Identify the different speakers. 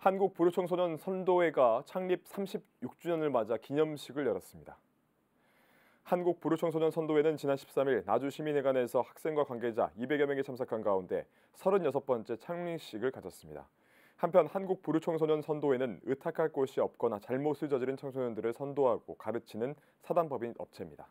Speaker 1: 한국 보류청소년 선도회가 창립 36주년을 맞아 기념식을 열었습니다. 한국 보류청소년 선도회는 지난 13일 나주 시민회관에서 학생과 관계자 200여 명이 참석한 가운데 36번째 창립식을 가졌습니다. 한편 한국 보류청소년 선도회는 의탁할 곳이 없거나 잘못을 저지른 청소년들을 선도하고 가르치는 사단법인 업체입니다.